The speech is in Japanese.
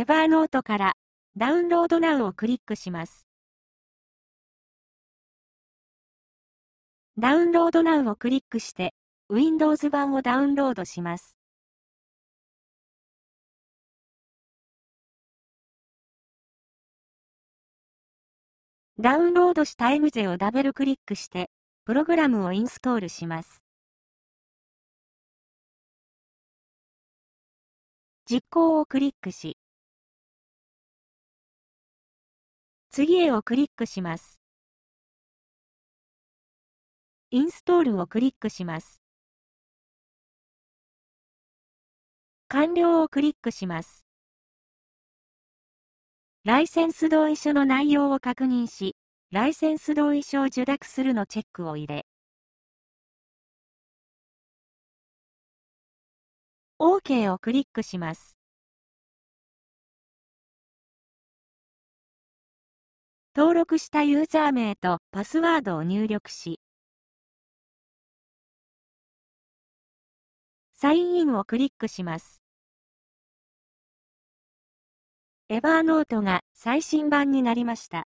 エバーノートからダウンロードナウをクリックします。ダウンロードナウをクリックして Windows 版をダウンロードします。ダウンロードしたエグゼをダブルクリックして、プログラムをインストールします。実行をクリックし、次へをクリックします。インストールをクリックします。完了をクリックします。ライセンス同意書の内容を確認し、ライセンス同意書を受諾するのチェックを入れ、OK をクリックします。登録したユーザー名とパスワードを入力し、サインインをクリックします。エバーノートが最新版になりました。